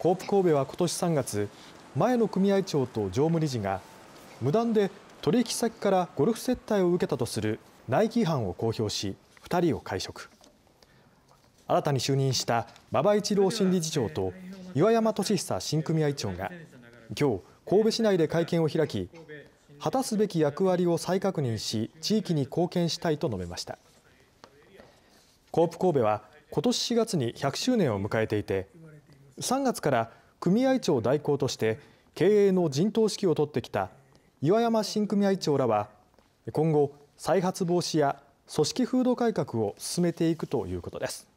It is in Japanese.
コープ神戸はことし3月前の組合長と常務理事が無断で取引先からゴルフ接待を受けたとする内規違反を公表し2人を解職新たに就任した馬場一郎新理事長と岩山俊久新組合長が今日神戸市内で会見を開き果たすべき役割を再確認し地域に貢献したいと述べましたコープ神戸は今年4月に100周年を迎えていて3月から組合長代行として経営の陣頭指揮を執ってきた岩山新組合長らは今後、再発防止や組織風土改革を進めていくということです。